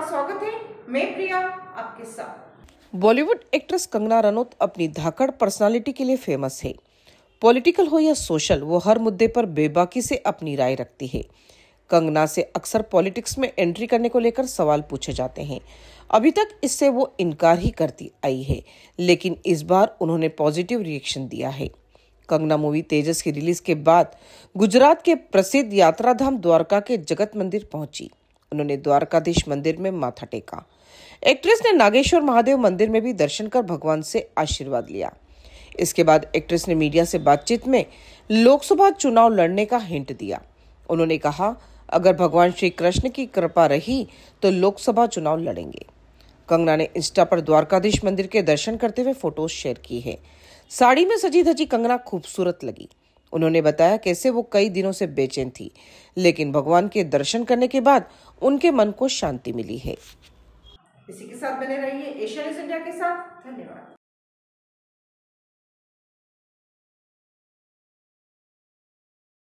आपका स्वागत है मैं प्रिया आपके साथ बॉलीवुड एक्ट्रेस कंगना रनौत अपनी धाकड़ पर्सनालिटी के लिए फेमस है पॉलिटिकल हो या सोशल वो हर मुद्दे पर बेबाकी से अपनी राय रखती है कंगना से अक्सर पॉलिटिक्स में एंट्री करने को लेकर सवाल पूछे जाते हैं अभी तक इससे वो इनकार ही करती आई है लेकिन इस बार उन्होंने पॉजिटिव रिएक्शन दिया है कंगना मूवी तेजस की रिलीज के बाद गुजरात के प्रसिद्ध यात्राधाम द्वारका के जगत मंदिर पहुंची उन्होंने द्वारकाधीश मंदिर में माथा टेका एक्ट्रेस ने नागेश्वर महादेव मंदिर में भी दर्शन कर भगवान से आशीर्वाद लिया इसके बाद एक्ट्रेस ने मीडिया से बातचीत में लोकसभा चुनाव लड़ने का हिंट दिया उन्होंने कहा अगर भगवान श्री कृष्ण की कृपा रही तो लोकसभा चुनाव लड़ेंगे कंगना ने इंस्टा पर द्वारकाधीश मंदिर के दर्शन करते हुए फोटो शेयर की है साड़ी में सजी धजी कंगना खूबसूरत लगी उन्होंने बताया कैसे वो कई दिनों से बेचैन थी लेकिन भगवान के दर्शन करने के बाद उनके मन को शांति मिली है इसी के साथ बने रहिए एशिया न्यूज इंडिया के साथ धन्यवाद